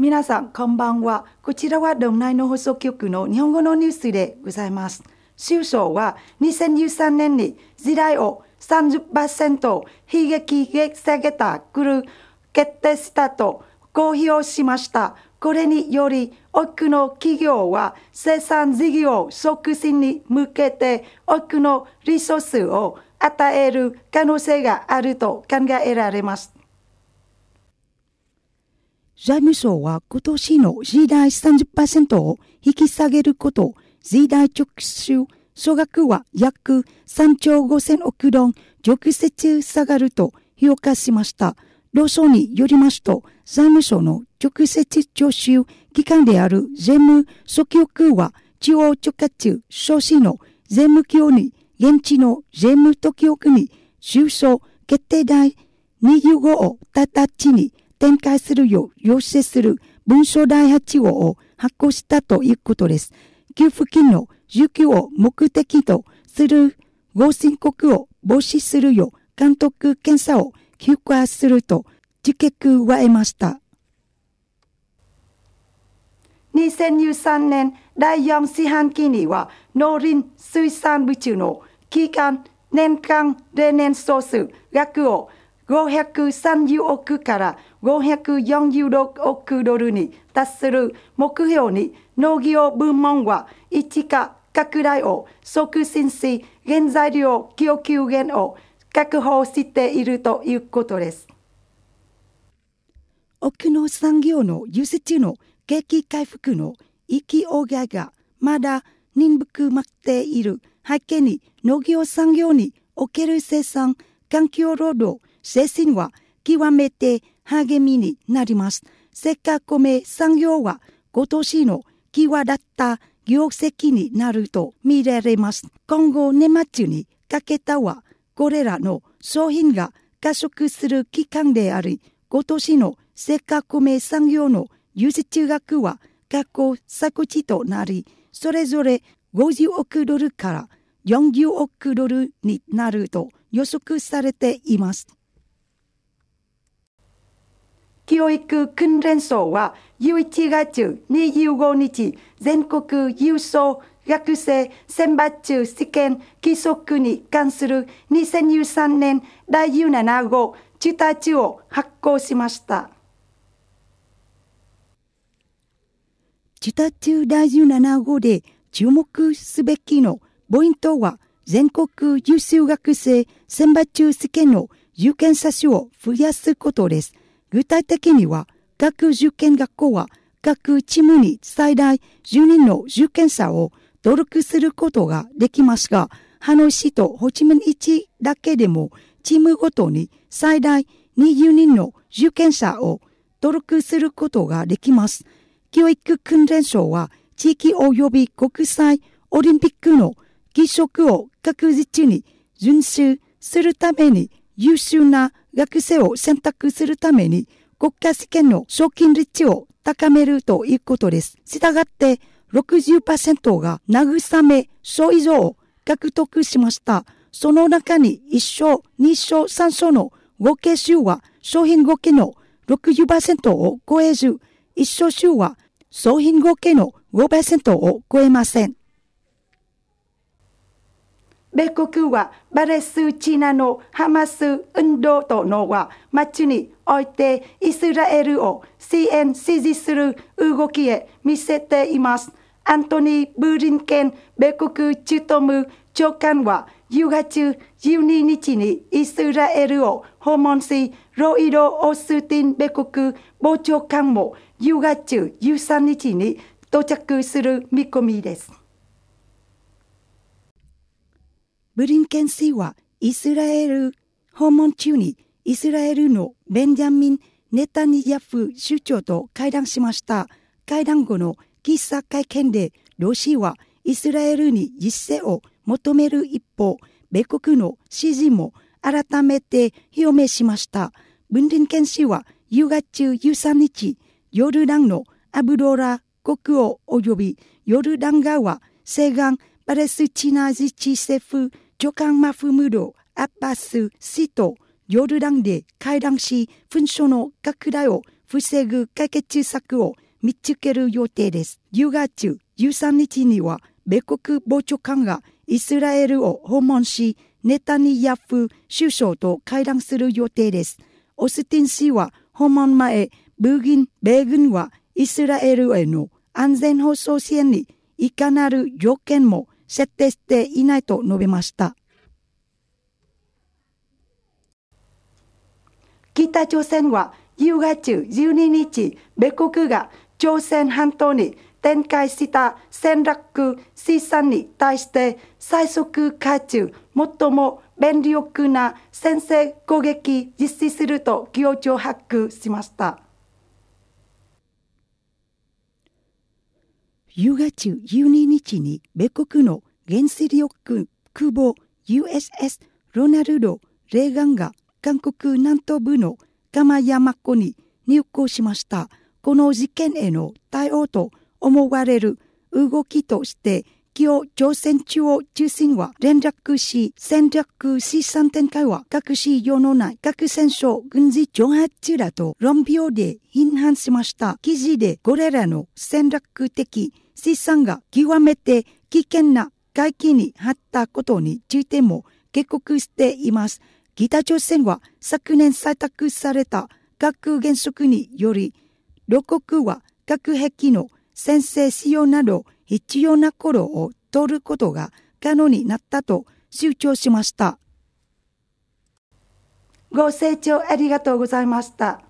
皆さん、こんばんは。こちらは道内の放送局の日本語のニュースでございます。首相は2 0 1 3年に時代を30%悲劇で下げたくる決定したと公表しました。これにより多くの企業は生産事業促進に向けて多くのリソースを与える可能性があると考えられます。財務省は今年の税代30%を引き下げること、次代直収総額は約3兆5000億ドン直接下がると評価しました。労省によりますと、財務省の直接徴収機関である税務訴求区は、中央直轄少子の税務協に現地の税務時局に収賞決定台25を直ちに展開するよう要請する文書第8号を発行したということです。給付金の受給を目的とする合申告を防止するよう監督検査を休暇すると受け加えました。2023年第4四半期には農林水産部中の期間年間例年総数額を530億から546ドルに達する目標に農業部門は一か拡大を促進し原材料供給源を確保しているということです。沖縄産業の輸出の景気回復の勢いがまだ鈍くまっている背景に農業産業における生産、環境労働、精神は極めて励みになります。せっかくめ産業は今年の際立った業績になると見られます。今後年末にかけたはこれらの商品が加速する期間であり、今年のせっかくめ産業の輸出額は過去作地となり、それぞれ50億ドルから40億ドルになると予測されています。教育訓練層は11月25日全国郵送学生選抜中試験規則に関する2 0 1 3年第17号チュタチを発行しました。チュ中第17号で注目すべきのポイントは全国優秀学生選抜中試験の有権者数を増やすことです。具体的には、学受験学校は学チームに最大10人の受験者を登録することができますが、ハノイ市とホチミン市だけでもチームごとに最大20人の受験者を登録することができます。教育訓練省は地域及び国際オリンピックの規則を確実に遵守するために優秀な学生を選択するために国家試験の賞金率を高めるということです。したがって60%が慰め賞以上を獲得しました。その中に1勝、2勝、3勝の合計数は商品合計の60%を超えず、1勝数は商品合計の5%を超えません。米国はバレスチナのハマス運動との街においてイスラエルを支援支持する動きへ見せています。アントニー・ブリンケン米国中東務長官は夕方中12日にイスラエルを訪問し、ロイド・オースティン米国傍長官も夕方中13日に到着する見込みです。ブリンケン氏はイスラエル訪問中にイスラエルのベンジャミン・ネタニヤフ首長と会談しました。会談後の喫茶会見で、ロシアはイスラエルに実践を求める一方、米国の支持も改めて表明しました。ブンリンケン氏は夕方中13日、ヨルダンのアブドラ国王及びヨルダン側西岸パレスチナ自治政府 z ジョカン・マフムド、アッバス・シト、ヨルダンで会談し、紛争の拡大を防ぐ解決策を見つける予定です。10月13日には、米国防長官がイスラエルを訪問し、ネタニヤフ首相と会談する予定です。オスティン氏は訪問前、ブギン、米軍はイスラエルへの安全保障支援にいかなる条件も設定していないと述べました。北朝鮮は10月12日、米国が朝鮮半島に展開した戦略資産に対して最速かつ最も便利な先制攻撃実施すると強調発揮しました。夕0月12日に米国の原子力空母 USS ロナルド・レーガンが韓国南東部の釜山湖に入港しました。この事件への対応と思われる動きとして況朝鮮中央中心は連絡し、戦略資産展開は各市用のない核戦争軍事挑発だと論評で批判しました。記事でこれらの戦略的資産が極めて危険な外気に張ったことについても警告しています。北朝鮮は昨年採択された核原則により、両国は核兵器の先制使用など必要な頃を取ることが可能になったと主張しました。ご清聴ありがとうございました。